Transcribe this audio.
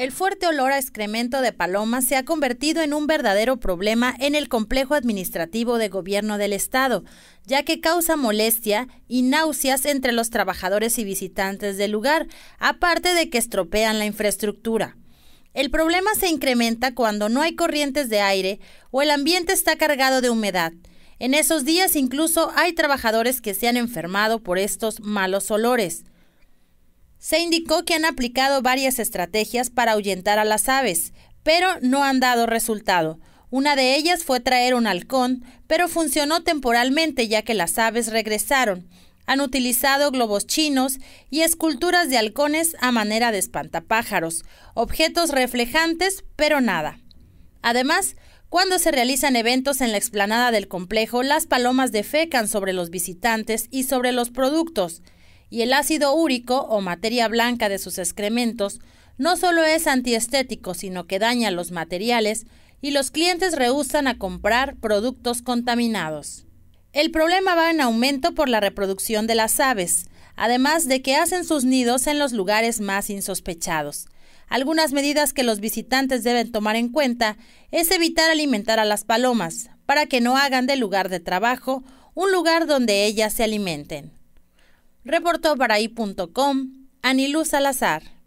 El fuerte olor a excremento de palomas se ha convertido en un verdadero problema en el complejo administrativo de gobierno del Estado, ya que causa molestia y náuseas entre los trabajadores y visitantes del lugar, aparte de que estropean la infraestructura. El problema se incrementa cuando no hay corrientes de aire o el ambiente está cargado de humedad. En esos días incluso hay trabajadores que se han enfermado por estos malos olores. Se indicó que han aplicado varias estrategias para ahuyentar a las aves, pero no han dado resultado. Una de ellas fue traer un halcón, pero funcionó temporalmente ya que las aves regresaron. Han utilizado globos chinos y esculturas de halcones a manera de espantapájaros, objetos reflejantes, pero nada. Además, cuando se realizan eventos en la explanada del complejo, las palomas defecan sobre los visitantes y sobre los productos y el ácido úrico o materia blanca de sus excrementos no solo es antiestético, sino que daña los materiales y los clientes rehusan a comprar productos contaminados. El problema va en aumento por la reproducción de las aves, además de que hacen sus nidos en los lugares más insospechados. Algunas medidas que los visitantes deben tomar en cuenta es evitar alimentar a las palomas, para que no hagan del lugar de trabajo un lugar donde ellas se alimenten. Reportó para i.com Aniluz Salazar.